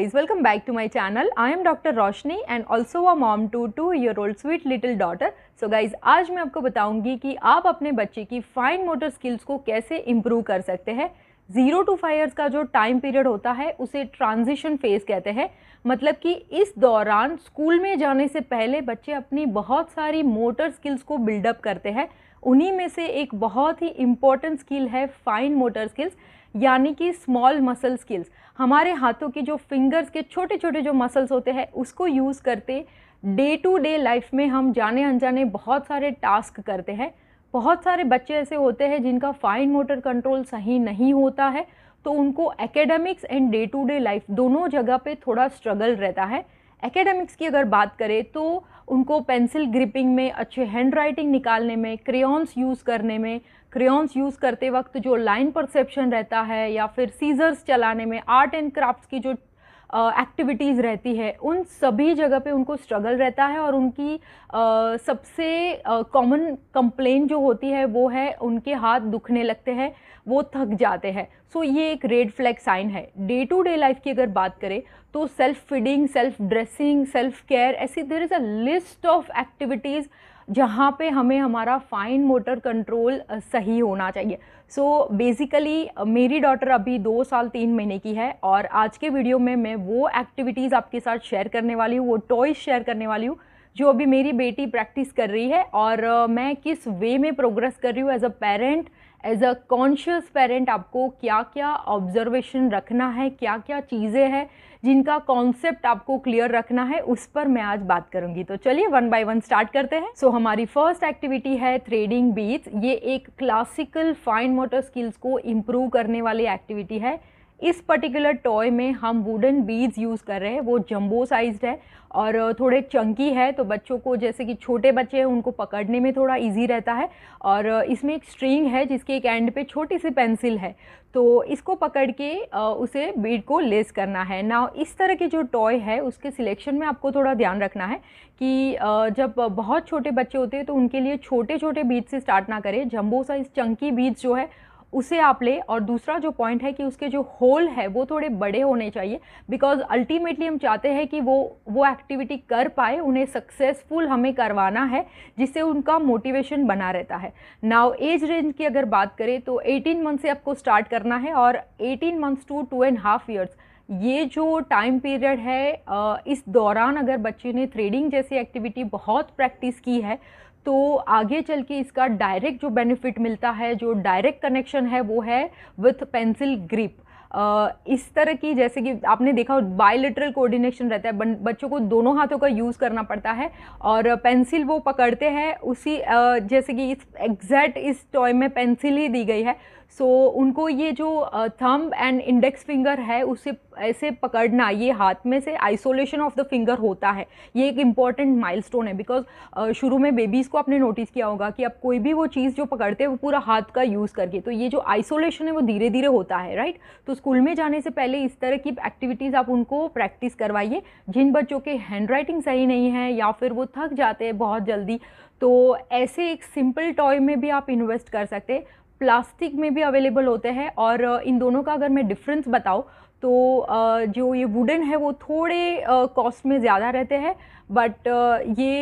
guys, welcome back to my channel. I am Dr. Roshni and also a mom to two year old sweet little daughter. So guys, आज मैं आपको बताऊंगी कि आप अपने बच्चे की फाइन मोटर स्किल्स को कैसे इम्प्रूव कर सकते हैं ज़ीरो टू फाइव ईयर्स का जो टाइम पीरियड होता है उसे ट्रांजिशन फेज़ कहते हैं मतलब कि इस दौरान स्कूल में जाने से पहले बच्चे अपनी बहुत सारी मोटर स्किल्स को बिल्डअप करते हैं उन्हीं में से एक बहुत ही इम्पॉर्टेंट स्किल है फाइन मोटर स्किल्स यानी कि स्मॉल मसल स्किल्स हमारे हाथों की जो फिंगर्स के छोटे छोटे जो मसल्स होते हैं उसको यूज़ करते डे टू डे लाइफ में हम जाने अनजाने बहुत सारे टास्क करते हैं बहुत सारे बच्चे ऐसे होते हैं जिनका फाइन मोटर कंट्रोल सही नहीं होता है तो उनको academics and day to day life दोनों जगह पे थोड़ा स्ट्रगल रहता है एकेडमिक्स की अगर बात करें तो उनको पेंसिल ग्रिपिंग में अच्छे हैंड राइटिंग निकालने में क्रेन्स यूज़ करने में क्रेयॉन्स यूज़ करते वक्त जो लाइन परसेप्शन रहता है या फिर सीजर्स चलाने में आर्ट एंड क्राफ्ट्स की जो एक्टिविटीज़ uh, रहती है उन सभी जगह पे उनको स्ट्रगल रहता है और उनकी uh, सबसे कॉमन uh, कंप्लेन जो होती है वो है उनके हाथ दुखने लगते हैं वो थक जाते हैं सो so, ये एक रेड फ्लैग साइन है डे टू डे लाइफ की अगर बात करें तो self feeding self dressing self care ऐसी there is a list of activities जहाँ पे हमें हमारा फ़ाइन मोटर कंट्रोल सही होना चाहिए सो so, बेसिकली मेरी डॉटर अभी दो साल तीन महीने की है और आज के वीडियो में मैं वो एक्टिविटीज़ आपके साथ शेयर करने वाली हूँ वो टॉयज़ शेयर करने वाली हूँ जो अभी मेरी बेटी प्रैक्टिस कर रही है और मैं किस वे में प्रोग्रेस कर रही हूँ as a parent as a conscious parent आपको क्या क्या ऑब्जर्वेशन रखना है क्या क्या चीज़ें हैं जिनका कॉन्सेप्ट आपको क्लियर रखना है उस पर मैं आज बात करूंगी तो चलिए वन बाय वन स्टार्ट करते हैं सो so, हमारी फर्स्ट एक्टिविटी है थ्रेडिंग बीट्स ये एक क्लासिकल फाइन मोटर स्किल्स को इम्प्रूव करने वाली एक्टिविटी है इस पर्टिकुलर टॉय में हम वुडन बीज यूज़ कर रहे हैं वो जम्बो साइज है और थोड़े चंकी है तो बच्चों को जैसे कि छोटे बच्चे हैं उनको पकड़ने में थोड़ा इजी रहता है और इसमें एक स्ट्रिंग है जिसके एक एंड पे छोटी सी पेंसिल है तो इसको पकड़ के उसे बीड को लेस करना है ना इस तरह के जो टॉय है उसके सिलेक्शन में आपको थोड़ा ध्यान रखना है कि जब बहुत छोटे बच्चे होते हैं तो उनके लिए छोटे छोटे बीज से स्टार्ट ना करें जम्बो साइज़ चंकी बीज जो है उसे आप ले और दूसरा जो पॉइंट है कि उसके जो होल है वो थोड़े बड़े होने चाहिए बिकॉज अल्टीमेटली हम चाहते हैं कि वो वो एक्टिविटी कर पाए उन्हें सक्सेसफुल हमें करवाना है जिससे उनका मोटिवेशन बना रहता है नाउ एज रेंज की अगर बात करें तो 18 मंथ से आपको स्टार्ट करना है और 18 months to two and half years ये जो टाइम पीरियड है इस दौरान अगर बच्चे ने थ्रेडिंग जैसी एक्टिविटी बहुत प्रैक्टिस की है तो आगे चल के इसका डायरेक्ट जो बेनिफिट मिलता है जो डायरेक्ट कनेक्शन है वो है विथ पेंसिल ग्रिप Uh, इस तरह की जैसे कि आपने देखा बायोलिटरल कोऑर्डिनेशन रहता है बच्चों को दोनों हाथों का यूज़ करना पड़ता है और पेंसिल वो पकड़ते हैं उसी uh, जैसे कि इस एग्जैक्ट इस टॉय में पेंसिल ही दी गई है सो so, उनको ये जो थंब एंड इंडेक्स फिंगर है उसे ऐसे पकड़ना ये हाथ में से आइसोलेशन ऑफ द फिंगर होता है ये एक इम्पॉर्टेंट माइलस्टोन है बिकॉज शुरू में बेबीज़ को आपने नोटिस किया होगा कि आप कोई भी वो चीज़ जो पकड़ते हैं वो पूरा हाथ का यूज़ करके तो ये जो आइसोलेशन है वो धीरे धीरे होता है राइट तो स्कूल में जाने से पहले इस तरह की एक्टिविटीज़ आप उनको प्रैक्टिस करवाइए जिन बच्चों के हैंड राइटिंग सही नहीं है या फिर वो थक जाते हैं बहुत जल्दी तो ऐसे एक सिंपल टॉय में भी आप इन्वेस्ट कर सकते हैं प्लास्टिक में भी अवेलेबल होते हैं और इन दोनों का अगर मैं डिफरेंस बताऊँ तो जो ये वुडन है वो थोड़े कॉस्ट में ज़्यादा रहते हैं बट ये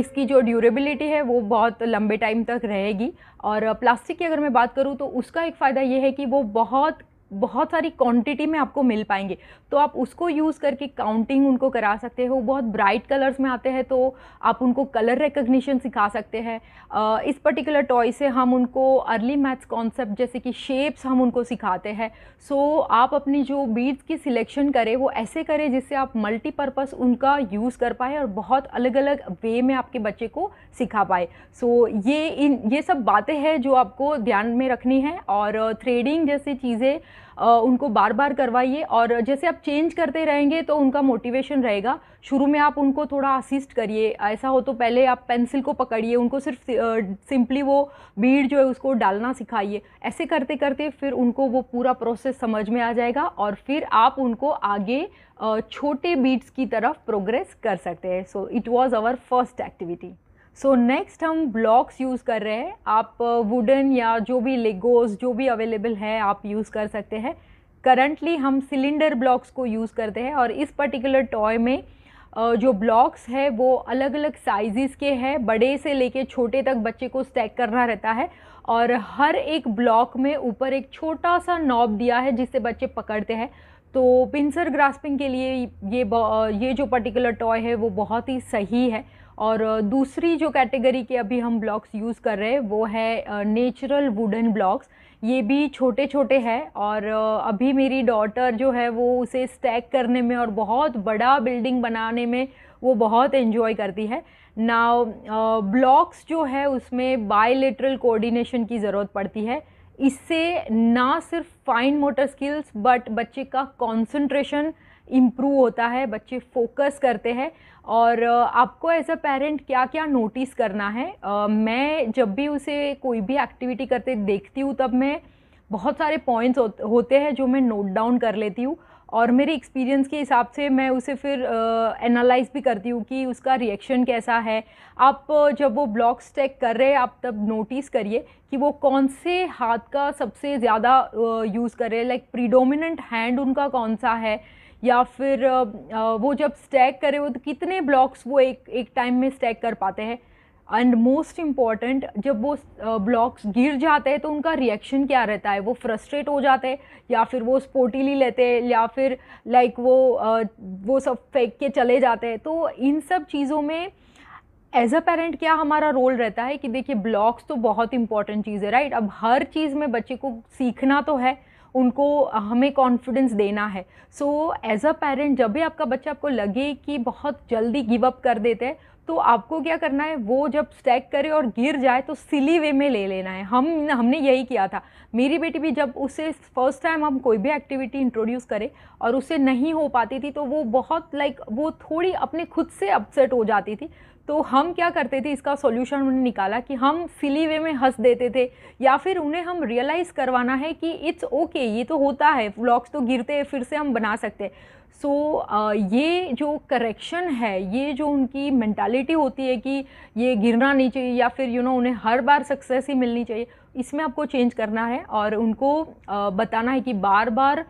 इसकी जो ड्यूरेबिलिटी है वो बहुत लंबे टाइम तक रहेगी और प्लास्टिक की अगर मैं बात करूँ तो उसका एक फ़ायदा ये है कि वो बहुत बहुत सारी क्वांटिटी में आपको मिल पाएंगे तो आप उसको यूज़ करके काउंटिंग उनको करा सकते हो बहुत ब्राइट कलर्स में आते हैं तो आप उनको कलर रिकग्निशन सिखा सकते हैं इस पर्टिकुलर टॉय से हम उनको अर्ली मैथ्स कॉन्सेप्ट जैसे कि शेप्स हम उनको सिखाते हैं सो so, आप अपनी जो बीड्स की सिलेक्शन करें वो ऐसे करें जिससे आप मल्टीपर्पज़ उनका यूज़ कर पाए और बहुत अलग अलग वे में आपके बच्चे को सिखा पाए सो so, ये इन ये सब बातें हैं जो आपको ध्यान में रखनी है और थ्रेडिंग जैसी चीज़ें उनको बार बार करवाइए और जैसे आप चेंज करते रहेंगे तो उनका मोटिवेशन रहेगा शुरू में आप उनको थोड़ा असिस्ट करिए ऐसा हो तो पहले आप पेंसिल को पकड़िए उनको सिर्फ सिंपली वो बीड जो है उसको डालना सिखाइए ऐसे करते करते फिर उनको वो पूरा प्रोसेस समझ में आ जाएगा और फिर आप उनको आगे छोटे बीड्स की तरफ प्रोग्रेस कर सकते हैं so it was our first activity so so, next हम ब्लॉक्स यूज़ कर रहे हैं आप वुडन uh, या जो भी लेगोज जो भी अवेलेबल है आप यूज़ कर सकते हैं करंटली हम सिलेंडर ब्लॉक्स को यूज़ करते हैं और इस पर्टिकुलर टॉय में uh, जो ब्लॉक्स है वो अलग अलग साइज़ के हैं बड़े से लेके छोटे तक बच्चे को स्टैक करना रहता है और हर एक ब्लॉक में ऊपर एक छोटा सा नॉब दिया है जिससे बच्चे पकड़ते हैं तो पिंसर ग्रास्पिंग के लिए ये ये जो पर्टिकुलर टॉय है वो बहुत ही सही है और दूसरी जो कैटेगरी के अभी हम ब्लॉक्स यूज़ कर रहे हैं वो है नेचुरल वुडन ब्लॉक्स ये भी छोटे छोटे हैं और अभी मेरी डॉटर जो है वो उसे स्टैक करने में और बहुत बड़ा बिल्डिंग बनाने में वो बहुत इन्जॉय करती है ना ब्लॉक्स जो है उसमें बायलेटरल कोऑर्डिनेशन की ज़रूरत पड़ती है इससे ना सिर्फ फाइन मोटर स्किल्स बट बच्चे का कंसंट्रेशन इम्प्रूव होता है बच्चे फोकस करते हैं और आपको एज अ पेरेंट क्या क्या नोटिस करना है मैं जब भी उसे कोई भी एक्टिविटी करते देखती हूँ तब मैं बहुत सारे पॉइंट्स होते हैं जो मैं नोट डाउन कर लेती हूँ और मेरे एक्सपीरियंस के हिसाब से मैं उसे फिर एनालाइज भी करती हूँ कि उसका रिएक्शन कैसा है आप जब वो ब्लॉक्स चेक कर रहे हैं आप तब नोटिस करिए कि वो कौन से हाथ का सबसे ज़्यादा यूज़ uh, कर रहे हैं लाइक प्रीडोमिनेंट हैंड उनका कौन सा है या फिर वो जब स्टैक करे वो तो कितने ब्लॉक्स वो एक एक टाइम में स्टैक कर पाते हैं एंड मोस्ट इम्पॉर्टेंट जब वो ब्लॉक्स गिर जाते हैं तो उनका रिएक्शन क्या रहता है वो फ्रस्ट्रेट हो जाते हैं या फिर वो स्पोर्टिली लेते हैं या फिर लाइक like वो वो सब फेंक के चले जाते हैं तो इन सब चीज़ों में एज अ पेरेंट क्या हमारा रोल रहता है कि देखिए ब्लॉग्स तो बहुत इंपॉर्टेंट चीज़ है राइट अब हर चीज़ में बच्चे को सीखना तो है उनको हमें कॉन्फिडेंस देना है सो एज अ पेरेंट जब भी आपका बच्चा आपको लगे कि बहुत जल्दी गिव अप कर देते हैं तो आपको क्या करना है वो जब स्टैक करे और गिर जाए तो सिली वे में ले लेना है हम हमने यही किया था मेरी बेटी भी जब उसे फर्स्ट टाइम हम कोई भी एक्टिविटी इंट्रोड्यूस करें और उसे नहीं हो पाती थी तो वो बहुत लाइक like, वो थोड़ी अपने खुद से अपसेट हो जाती थी तो हम क्या करते थे इसका सॉल्यूशन उन्होंने निकाला कि हम सिली वे में हंस देते थे या फिर उन्हें हम रियलाइज़ करवाना है कि इट्स ओके okay, ये तो होता है व्लॉग्स तो गिरते हैं फिर से हम बना सकते हैं सो so, ये जो करेक्शन है ये जो उनकी मैंटालिटी होती है कि ये गिरना नहीं चाहिए या फिर यू you नो know, उन्हें हर बार सक्सेस ही मिलनी चाहिए इसमें आपको चेंज करना है और उनको बताना है कि बार बार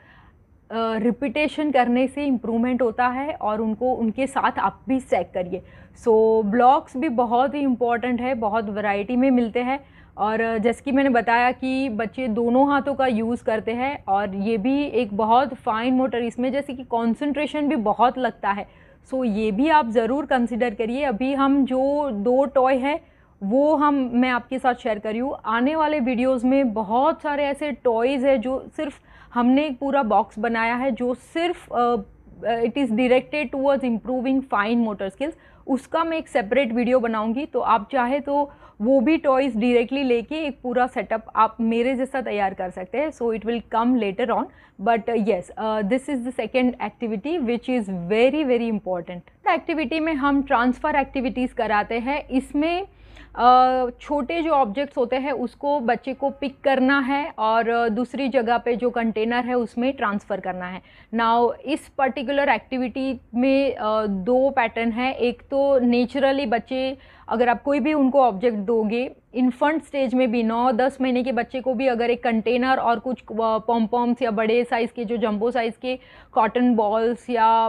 रिपीटेशन करने से इम्प्रूवमेंट होता है और उनको उनके साथ आप भी चेक करिए सो so, ब्लॉग्स भी बहुत ही इम्पॉर्टेंट है बहुत वैरायटी में मिलते हैं और जैसे कि मैंने बताया कि बच्चे दोनों हाथों का यूज़ करते हैं और ये भी एक बहुत फाइन मोटर इसमें जैसे कि कॉन्सनट्रेशन भी बहुत लगता है सो so, ये भी आप ज़रूर कंसिडर करिए अभी हम जो दो टॉय है वो हम मैं आपके साथ शेयर करी हूँ आने वाले वीडियोस में बहुत सारे ऐसे टॉयज़ है जो सिर्फ हमने एक पूरा बॉक्स बनाया है जो सिर्फ it is directed towards improving fine motor skills उसका मैं एक सेपरेट वीडियो बनाऊंगी तो आप चाहे तो वो भी टॉयज़ डिरेक्टली लेके एक पूरा सेटअप आप मेरे जैसा तैयार कर सकते हैं so it will come later on but yes this is the second activity which is very very important activity में हम ट्रांसफ़र एक्टिविटीज़ कराते हैं इसमें छोटे जो ऑब्जेक्ट्स होते हैं उसको बच्चे को पिक करना है और दूसरी जगह पे जो कंटेनर है उसमें ट्रांसफ़र करना है नाउ इस पर्टिकुलर एक्टिविटी में दो पैटर्न है एक तो नेचुरली बच्चे अगर आप कोई भी उनको ऑब्जेक्ट दोगे इन्फंट स्टेज में भी नौ दस महीने के बच्चे को भी अगर एक कंटेनर और कुछ पॉम्पॉम्स या बड़े साइज़ के जो जंबो साइज़ के कॉटन बॉल्स या आ,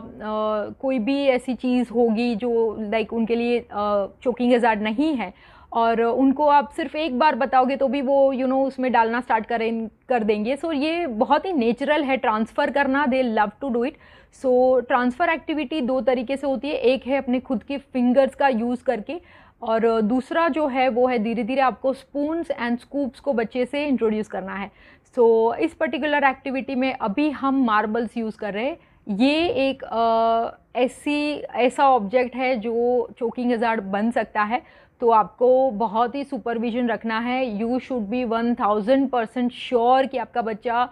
कोई भी ऐसी चीज़ होगी जो लाइक उनके लिए चोकिंग हजार्ड नहीं है और उनको आप सिर्फ एक बार बताओगे तो भी वो यू you नो know, उसमें डालना स्टार्ट करें कर देंगे सो so, ये बहुत ही नेचुरल है ट्रांसफ़र करना they love to do it so transfer activity दो तरीके से होती है एक है अपने खुद के फिंगर्स का यूज़ करके और दूसरा जो है वो है धीरे धीरे आपको स्पून्स एंड स्कूप्स को बच्चे से इंट्रोड्यूस करना है सो so, इस पर्टिकुलर एक्टिविटी में अभी हम मार्बल्स यूज़ कर रहे हैं ये एक आ, ऐसी ऐसा ऑब्जेक्ट है जो चोकिंग हज़ार बन सकता है तो आपको बहुत ही सुपरविजन रखना है you should be one thousand percent sure कि आपका बच्चा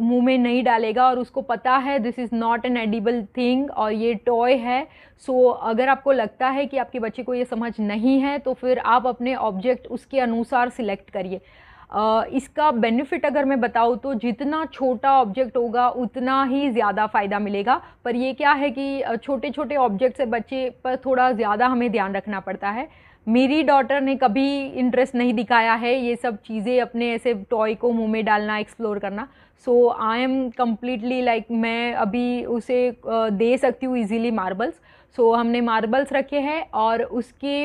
मुंह में नहीं डालेगा और उसको पता है this is not an edible thing और ये टॉय है सो so, अगर आपको लगता है कि आपके बच्चे को ये समझ नहीं है तो फिर आप अपने ऑब्जेक्ट उसके अनुसार सिलेक्ट करिए Uh, इसका बेनिफिट अगर मैं बताऊँ तो जितना छोटा ऑब्जेक्ट होगा उतना ही ज़्यादा फ़ायदा मिलेगा पर यह क्या है कि छोटे छोटे ऑब्जेक्ट से बच्चे पर थोड़ा ज़्यादा हमें ध्यान रखना पड़ता है मेरी डॉटर ने कभी इंटरेस्ट नहीं दिखाया है ये सब चीज़ें अपने ऐसे टॉय को मुंह में डालना एक्सप्लोर करना so I am completely like मैं अभी उसे दे सकती हूँ इजीली मार्बल्स सो so, हमने मार्बल्स रखे हैं और उसके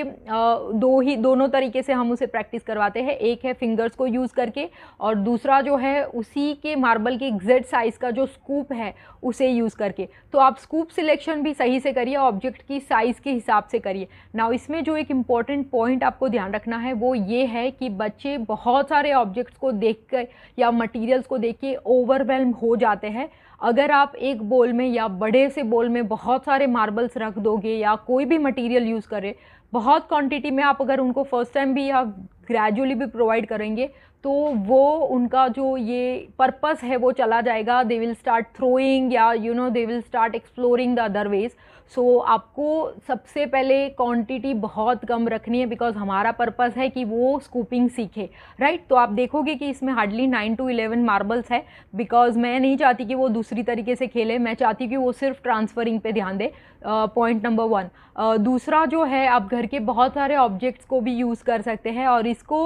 दो ही दोनों तरीके से हम उसे प्रैक्टिस करवाते हैं एक है फिंगर्स को यूज़ करके और दूसरा जो है उसी के मार्बल के एग्जैक्ट साइज़ का जो स्कूप है उसे यूज़ करके तो आप स्कूप सिलेक्शन भी सही से करिए ऑब्जेक्ट की साइज़ के हिसाब से करिए नाउ इसमें जो एक इम्पॉर्टेंट पॉइंट आपको ध्यान रखना है वो ये है कि बच्चे बहुत सारे ऑब्जेक्ट्स को देख कर या मटीरियल्स को देख के ओवरवेलम हो जाते हैं अगर आप एक बोल में या बड़े से बोल में बहुत सारे मार्बल्स रख दोगे या कोई भी मटेरियल यूज़ करें बहुत क्वांटिटी में आप अगर उनको फर्स्ट टाइम भी या ग्रेजुअली भी प्रोवाइड करेंगे तो वो उनका जो ये पर्पस है वो चला जाएगा दे विल स्टार्ट थ्रोइंग या you know they will start exploring the other ways so so, आपको सबसे पहले क्वांटिटी बहुत कम रखनी है बिकॉज हमारा पर्पज़ है कि वो स्कूपिंग सीखे राइट right? तो आप देखोगे कि इसमें hardly nine to eleven marbles है बिकॉज मैं नहीं चाहती कि वो दूसरी तरीके से खेले मैं चाहती कि वो सिर्फ ट्रांसफरिंग पे ध्यान दे पॉइंट नंबर वन दूसरा जो है आप घर के बहुत सारे ऑब्जेक्ट्स को भी यूज़ कर सकते हैं और इसको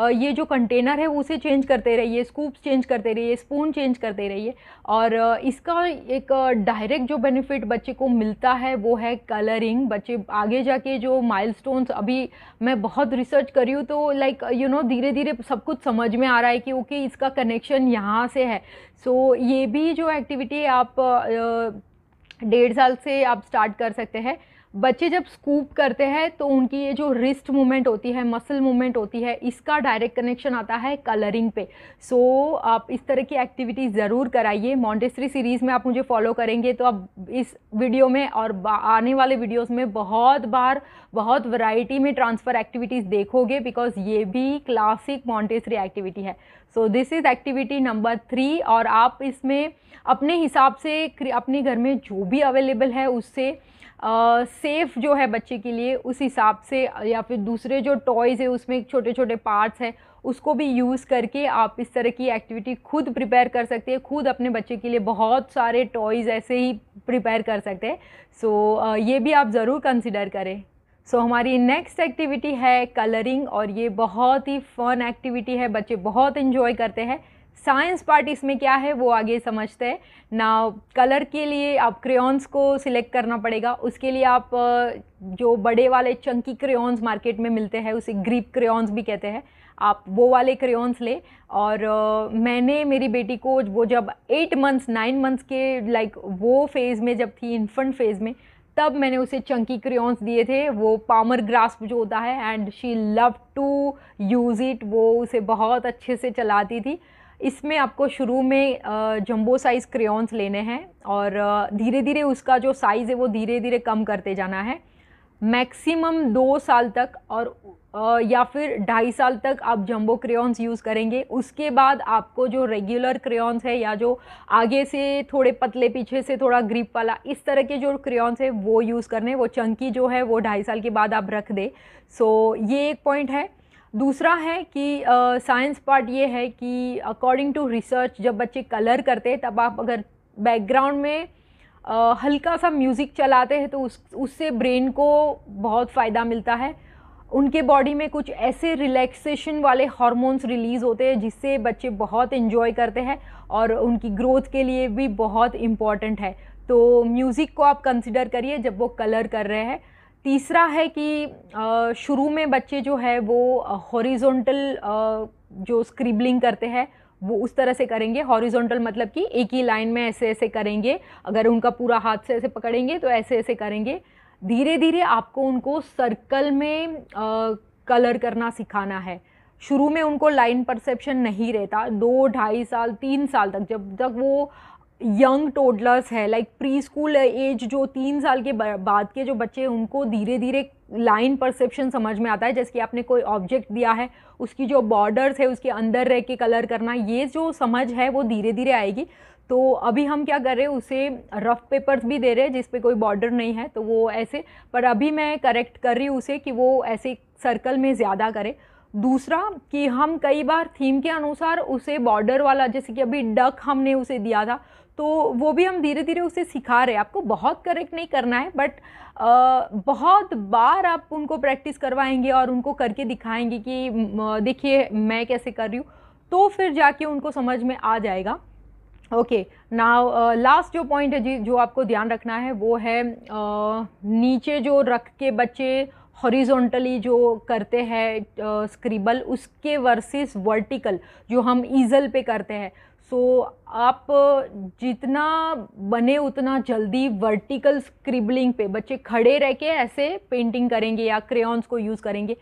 uh, ये जो कंटेनर है उसे चेंज करते रहिए स्कूप्स चेंज करते रहिए स्पून चेंज करते रहिए और uh, इसका एक डायरेक्ट जो बेनिफिट बच्चे को मिलता है वो है कलरिंग बच्चे आगे जाके जो माइल अभी मैं बहुत रिसर्च करी हूँ तो लाइक यू नो धीरे धीरे सब कुछ समझ में आ रहा है कि ओके okay, इसका कनेक्शन यहाँ से है सो so, ये भी जो एक्टिविटी आप डेढ़ साल से आप स्टार्ट कर सकते हैं बच्चे जब स्कूप करते हैं तो उनकी ये जो रिस्ट मूवमेंट होती है मसल मूवमेंट होती है इसका डायरेक्ट कनेक्शन आता है कलरिंग पे सो so, आप इस तरह की एक्टिविटी ज़रूर कराइए मॉन्टेसरी सीरीज़ में आप मुझे फॉलो करेंगे तो आप इस वीडियो में और आने वाले वीडियोस में बहुत बार बहुत वैरायटी में ट्रांसफ़र एक्टिविटीज़ देखोगे बिकॉज ये भी क्लासिक मॉन्टेसरी एक्टिविटी है so this is activity number three और आप इसमें अपने हिसाब से अपने घर में जो भी अवेलेबल है उससे सेफ़ जो है बच्चे के लिए उस हिसाब से या फिर दूसरे जो टॉयज़ है उसमें छोटे छोटे पार्ट्स हैं उसको भी यूज़ करके आप इस तरह की एक्टिविटी खुद प्रिपेयर कर सकते हैं खुद अपने बच्चे के लिए बहुत सारे टॉयज़ ऐसे ही प्रिपेयर कर सकते हैं सो so, ये भी आप ज़रूर कंसिडर करें सो so, हमारी नेक्स्ट एक्टिविटी है कलरिंग और ये बहुत ही फ़न एक्टिविटी है बच्चे बहुत इन्जॉय करते हैं साइंस पार्ट इसमें क्या है वो आगे समझते हैं ना कलर के लिए आप क्रेन्स को सिलेक्ट करना पड़ेगा उसके लिए आप जो बड़े वाले चंकी क्रेन्स मार्केट में मिलते हैं उसे ग्रीप क्रेन्स भी कहते हैं आप वो वाले क्रेन्स ले और uh, मैंने मेरी बेटी को वो जब एट मंथ्स नाइन मंथ्स के लाइक वो फेज़ में जब थी इन्फंट फेज़ में तब मैंने उसे चंकी क्रेन्स दिए थे वो पामर ग्रास्प जो होता है and she love to use it वो उसे बहुत अच्छे से चलाती थी इसमें आपको शुरू में जंबो साइज़ क्रेउन्स लेने हैं और धीरे धीरे उसका जो साइज़ है वो धीरे धीरे कम करते जाना है मैक्सिमम दो साल तक और या फिर ढाई साल तक आप जंबो क्रेन्स यूज़ करेंगे उसके बाद आपको जो रेगुलर क्रेउन्स है या जो आगे से थोड़े पतले पीछे से थोड़ा ग्रिप वाला इस तरह के जो क्रेन्स है वो यूज़ करने वो चंकी जो है वो ढाई साल के बाद आप रख दें सो so, ये एक पॉइंट है दूसरा है कि साइंस uh, पार्ट ये है कि अकॉर्डिंग टू रिसर्च जब बच्चे कलर करते हैं तब आप अगर बैकग्राउंड में Uh, हल्का सा म्यूज़िक चलाते हैं तो उस उससे ब्रेन को बहुत फ़ायदा मिलता है उनके बॉडी में कुछ ऐसे रिलैक्सेशन वाले हार्मोन्स रिलीज़ होते हैं जिससे बच्चे बहुत इन्जॉय करते हैं और उनकी ग्रोथ के लिए भी बहुत इम्पॉर्टेंट है तो म्यूज़िक को आप कंसिडर करिए जब वो कलर कर रहे हैं तीसरा है कि शुरू में बच्चे जो है वो हॉरिजॉन्टल जो स्क्रिबलिंग करते हैं वो उस तरह से करेंगे हॉरिजॉन्टल मतलब कि एक ही लाइन में ऐसे ऐसे करेंगे अगर उनका पूरा हाथ से ऐसे पकड़ेंगे तो ऐसे ऐसे करेंगे धीरे धीरे आपको उनको सर्कल में आ, कलर करना सिखाना है शुरू में उनको लाइन परसेप्शन नहीं रहता दो ढाई साल तीन साल तक जब तक वो यंग टोडलर्स है लाइक प्री स्कूल एज जो तीन साल के बाद के जो बच्चे हैं उनको धीरे धीरे लाइन परसेप्शन समझ में आता है जैसे कि आपने कोई ऑब्जेक्ट दिया है उसकी जो बॉर्डर्स है उसके अंदर रह के कलर करना ये जो समझ है वो धीरे धीरे आएगी तो अभी हम क्या कर रहे हैं उसे रफ़ पेपर्स भी दे रहे हैं जिसपे कोई बॉर्डर नहीं है तो वो ऐसे पर अभी मैं करेक्ट कर रही हूँ उसे कि वो ऐसे सर्कल में ज़्यादा करे दूसरा कि हम कई बार थीम के अनुसार उसे बॉर्डर वाला जैसे कि अभी डक हमने उसे दिया था तो वो भी हम धीरे धीरे उसे सिखा रहे हैं आपको बहुत करेक्ट नहीं करना है बट बहुत बार आप उनको प्रैक्टिस करवाएंगे और उनको करके दिखाएंगे कि देखिए मैं कैसे कर रही हूँ तो फिर जाके उनको समझ में आ जाएगा ओके नाउ लास्ट जो पॉइंट है जी जो आपको ध्यान रखना है वो है uh, नीचे जो रख के बच्चे हॉरिजॉन्टली जो करते हैं स्क्रिबल उसके वर्सेस वर्टिकल जो हम ईजल पे करते हैं सो so, आप जितना बने उतना जल्दी वर्टिकल स्क्रिबलिंग पे बच्चे खड़े रह के ऐसे पेंटिंग करेंगे या क्रेयॉन्स को यूज़ करेंगे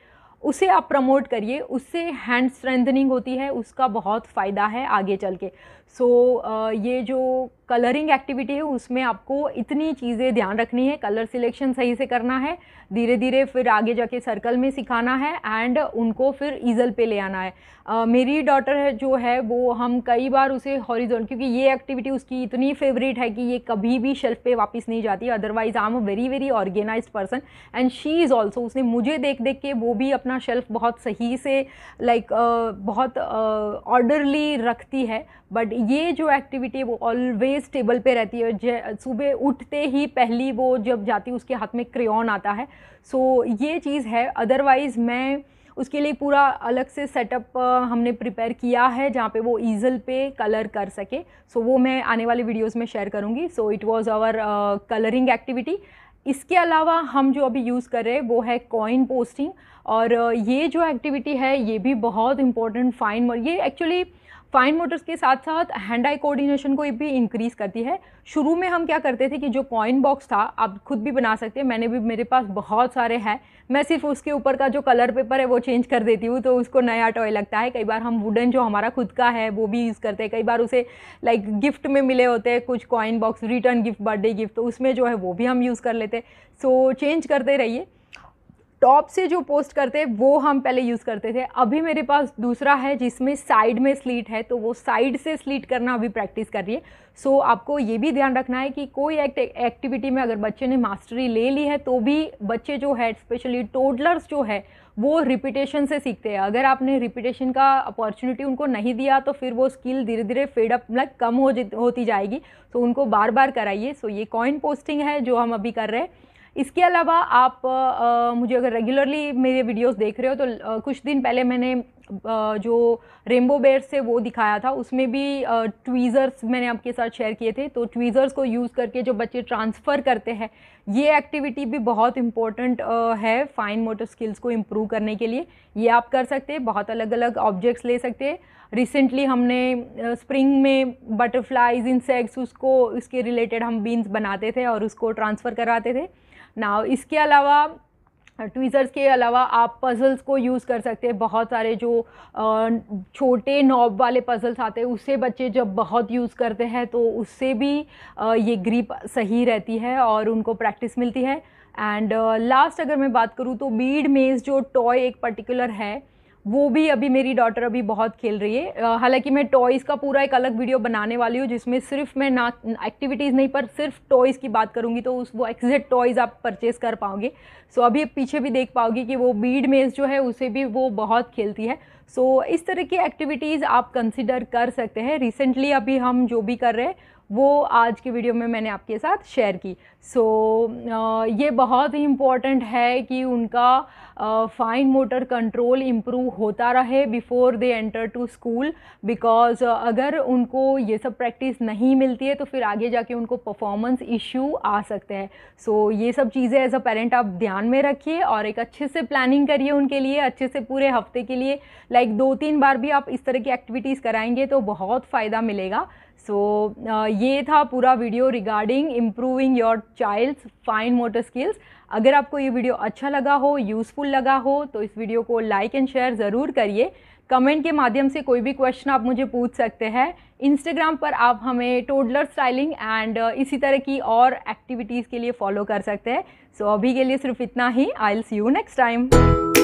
उसे आप प्रमोट करिए उससे हैंड स्ट्रेंथनिंग होती है उसका बहुत फ़ायदा है आगे चल के सो so, uh, ये जो कलरिंग एक्टिविटी है उसमें आपको इतनी चीज़ें ध्यान रखनी है कलर सिलेक्शन सही से करना है धीरे धीरे फिर आगे जाके सर्कल में सिखाना है एंड उनको फिर ईजल पे ले आना है uh, मेरी डॉटर है जो है वो हम कई बार उसे हॉरिजोन क्योंकि ये एक्टिविटी उसकी इतनी फेवरेट है कि ये कभी भी शेल्फ पे वापस नहीं जाती otherwise I am a very very organise person and she is also उसने मुझे देख देख के वो भी अपना शेल्फ बहुत सही से लाइक like, uh, बहुत ऑर्डरली uh, रखती है बट ये जो एक्टिविटी है वो ऑलवेज टेबल पे रहती है सुबह उठते ही पहली वो जब जाती है उसके हाथ में क्रेन आता है सो so, ये चीज़ है अदरवाइज़ मैं उसके लिए पूरा अलग से सेटअप हमने प्रिपेयर किया है जहाँ पे वो ईजल पे कलर कर सके सो so, वो मैं आने वाले वीडियोस में शेयर करूँगी so it was our colouring activity इसके अलावा हम जो अभी यूज़ कर रहे हैं वो है कॉइन पोस्टिंग और ये जो एक्टिविटी है ये भी बहुत इंपॉर्टेंट फाइन ये एक्चुअली फाइन मोटर्स के साथ साथ हैंड आई कोऑर्डिनेशन को भी इंक्रीज़ करती है शुरू में हम क्या करते थे कि जो कॉइन बॉक्स था आप खुद भी बना सकते हैं मैंने भी मेरे पास बहुत सारे हैं मैं सिर्फ उसके ऊपर का जो कलर पेपर है वो चेंज कर देती हूँ तो उसको नया टॉय लगता है कई बार हम वुडन जो हमारा खुद का है वो भी यूज़ करते हैं कई बार उसे लाइक गिफ्ट में मिले होते हैं कुछ coin box return gift birthday gift तो उसमें जो है वो भी हम यूज़ कर लेते हैं सो चेंज करते रहिए टॉप से जो पोस्ट करते हैं वो हम पहले यूज़ करते थे अभी मेरे पास दूसरा है जिसमें साइड में स्लीट है तो वो साइड से स्लीट करना अभी प्रैक्टिस कर रही है सो so, आपको ये भी ध्यान रखना है कि कोई एक्ट एक्टिविटी में अगर बच्चे ने मास्टरी ले ली है तो भी बच्चे जो है स्पेशली टोडलर्स जो है वो रिपीटेशन से सीखते हैं अगर आपने रिपीटेशन का अपॉर्चुनिटी उनको नहीं दिया तो फिर वो स्किल धीरे धीरे अप मतलब कम हो होती जाएगी तो so, उनको बार बार कराइए सो so, ये कॉइन पोस्टिंग है जो हम अभी कर रहे हैं इसके अलावा आप आ, मुझे अगर रेगुलरली मेरे वीडियोस देख रहे हो तो आ, कुछ दिन पहले मैंने आ, जो रेमबो बेयर से वो दिखाया था उसमें भी ट्वीज़र्स मैंने आपके साथ शेयर किए थे तो ट्वीज़र्स को यूज़ करके जो बच्चे ट्रांसफ़र करते हैं ये एक्टिविटी भी बहुत इम्पोर्टेंट है फ़ाइन मोटर स्किल्स को इम्प्रूव करने के लिए ये आप कर सकते हैं बहुत अलग अलग ऑब्जेक्ट्स ले सकते हैं रिसेंटली हमने स्प्रिंग में बटरफ्लाइज इंसेक्ट्स उसको उसके रिलेटेड हम बीन्स बनाते थे और उसको ट्रांसफ़र कराते थे ना इसके अलावा ट्वीज़र्स के अलावा आप पज़ल्स को यूज़ कर सकते हैं बहुत सारे जो छोटे नॉब वाले पज़ल्स आते हैं उससे बच्चे जब बहुत यूज़ करते हैं तो उससे भी ये ग्रिप सही रहती है और उनको प्रैक्टिस मिलती है एंड लास्ट अगर मैं बात करूँ तो बीड मेज़ जो टॉय एक पर्टिकुलर है वो भी अभी मेरी डॉटर अभी बहुत खेल रही है हालांकि मैं टॉयज़ का पूरा एक अलग वीडियो बनाने वाली हूँ जिसमें सिर्फ मैं ना एक्टिविटीज़ नहीं पर सिर्फ टॉयज़ की बात करूँगी तो उस वो एक्जेक्ट टॉयज़ आप परचेज़ कर पाओगे सो अभी पीछे भी देख पाओगे कि वो बीड मेज जो है उसे भी वो बहुत खेलती है सो इस तरह की एक्टिविटीज़ आप कंसिडर कर सकते हैं रिसेंटली अभी हम जो भी कर रहे हैं वो आज की वीडियो में मैंने आपके साथ शेयर की सो so, ये बहुत ही इम्पॉर्टेंट है कि उनका फाइन मोटर कंट्रोल इम्प्रूव होता रहे before they enter to school because अगर उनको ये सब प्रैक्टिस नहीं मिलती है तो फिर आगे जाके उनको परफॉर्मेंस इश्यू आ सकते हैं सो so, ये सब चीज़ें एज अ पेरेंट आप ध्यान में रखिए और एक अच्छे से प्लानिंग करिए उनके लिए अच्छे से पूरे हफ्ते के लिए लाइक like, दो तीन बार भी आप इस तरह की एक्टिविटीज़ कराएंगे तो बहुत फ़ायदा मिलेगा सो so, uh, ये था पूरा video regarding improving your child's fine motor skills अगर आपको ये वीडियो अच्छा लगा हो यूज़फुल लगा हो तो इस वीडियो को लाइक एंड शेयर ज़रूर करिए कमेंट के माध्यम से कोई भी क्वेश्चन आप मुझे पूछ सकते हैं इंस्टाग्राम पर आप हमें टोडलर स्टाइलिंग एंड इसी तरह की और एक्टिविटीज़ के लिए फॉलो कर सकते हैं सो so, अभी के लिए सिर्फ इतना ही I'll see you next time